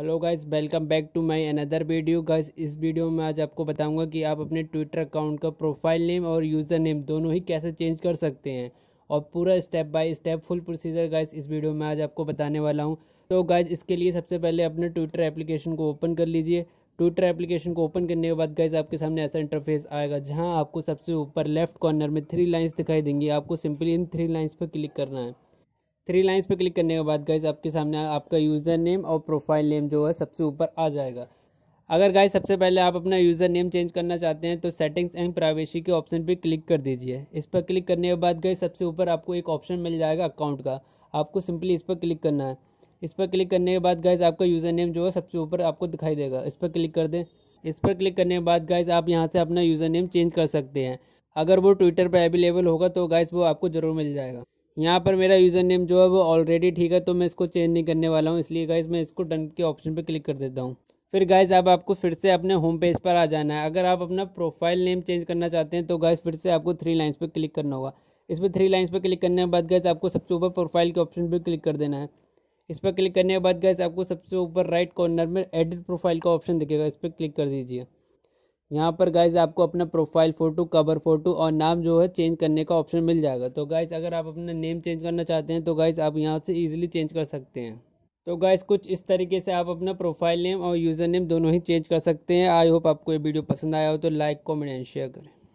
hello guys welcome back to my another video guys इस video में आज आपको बताऊंगा कि आप अपने ट्विटर अकाउंट का प्रोफाइल नेम और यूज़र नेम दोनों ही कैसे चेंज कर सकते हैं और पूरा step by step full procedure guys इस वीडियो में आज आपको बताने वाला हूं तो गाइस इसके लिए सबसे पहले अपने ट्विटर एप्लीकेशन को ओपन कर लीजिए ट्विटर एप्लीकेशन को ओपन करने के बाद गाइज आपके सामने ऐसा इंटरफेस आएगा जहाँ आपको सबसे ऊपर लेफ्ट कॉर्नर में थ्री लाइन्स दिखाई देंगी आपको सिंपली इन थ्री लाइन्स पर क्लिक करना है थ्री लाइन्स पर क्लिक करने के बाद गाइज आपके सामने आपका यूज़र नेम और प्रोफाइल नेम जो है सबसे ऊपर आ जाएगा अगर गाइज सबसे पहले आप अपना यूज़र नेम चेंज करना चाहते हैं तो सेटिंग्स एंड प्राइवेसी के ऑप्शन पर क्लिक कर दीजिए इस पर क्लिक करने के बाद गाइज सबसे ऊपर आपको एक ऑप्शन मिल जाएगा अकाउंट का आपको सिंपली इस पर क्लिक करना है इस पर क्लिक करने के बाद गाइज आपका यूज़र नेम जो है सबसे ऊपर आपको दिखाई देगा इस पर क्लिक कर दें इस पर क्लिक करने के बाद गाइज आप यहाँ से अपना यूज़र नेम चेंज कर सकते हैं अगर वो ट्विटर पर अवेलेबल होगा तो गाइज वो आपको ज़रूर मिल जाएगा यहाँ पर मेरा यूज़र नेम जो है वो ऑलरेडी ठीक है तो मैं इसको चेंज नहीं करने वाला हूँ इसलिए गाइज़ मैं इसको डन के ऑप्शन पर क्लिक कर देता हूँ फिर गाइज अब आपको फिर से अपने होम पेज पर आ जाना है अगर आप अपना प्रोफाइल नेम चेंज करना चाहते हैं तो गाइज फिर से आपको थ्री लाइन्स पर क्लिक करना होगा इस पर थ्री लाइन्स पर क्लिक करने के बाद गैस आपको सबसे ऊपर प्रोफाइल के ऑप्शन पर क्लिक कर देना है इस पर क्लिक करने के बाद गैस आपको सबसे ऊपर राइट कॉर्नर में एडिट प्रोफाइल का ऑप्शन दिखेगा इस पर क्लिक कर दीजिए यहाँ पर गाइज आपको अपना प्रोफाइल फ़ोटो कवर फ़ोटो और नाम जो है चेंज करने का ऑप्शन मिल जाएगा तो गाइज अगर आप अपना नेम चेंज करना चाहते हैं तो गाइज आप यहाँ से ईजिली चेंज कर सकते हैं तो गाइज कुछ इस तरीके से आप अपना प्रोफाइल नेम और यूज़र नेम दोनों ही चेंज कर सकते हैं आई होप आपको ये वीडियो पसंद आया हो तो लाइक कॉमेंट एंड शेयर करें